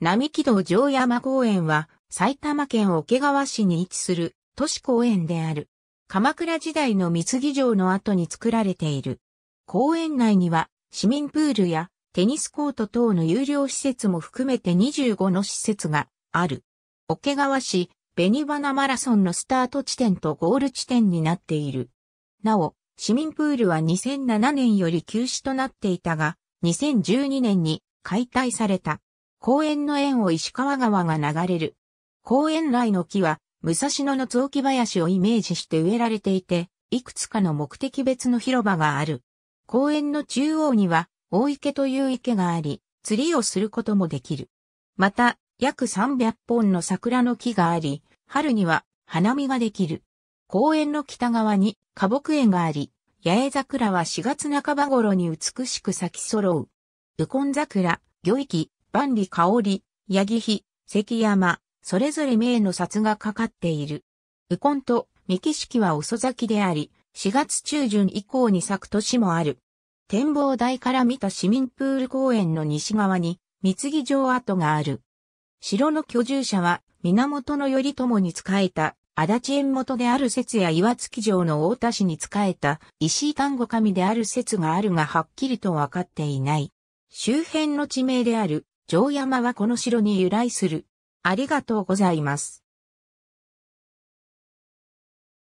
並木道城山公園は埼玉県桶川市に位置する都市公園である。鎌倉時代の三木城の後に作られている。公園内には市民プールやテニスコート等の有料施設も含めて25の施設がある。桶川市紅花マラソンのスタート地点とゴール地点になっている。なお、市民プールは2007年より休止となっていたが、2012年に解体された。公園の園を石川川が流れる。公園内の木は、武蔵野の雑木林をイメージして植えられていて、いくつかの目的別の広場がある。公園の中央には、大池という池があり、釣りをすることもできる。また、約300本の桜の木があり、春には花見ができる。公園の北側に花木園があり、八重桜は4月半ば頃に美しく咲き揃う。ウコン桜、魚域、万里香織、八木比、関山、それぞれ名の札がかかっている。ウコンと三木式は遅咲きであり、4月中旬以降に咲く年もある。展望台から見た市民プール公園の西側に、三木城跡がある。城の居住者は、源頼朝に仕えた、足立縁元である説や岩月城の大田市に仕えた、石井丹後神である説があるがはっきりとわかっていない。周辺の地名である、城山はこの城に由来する。ありがとうございます。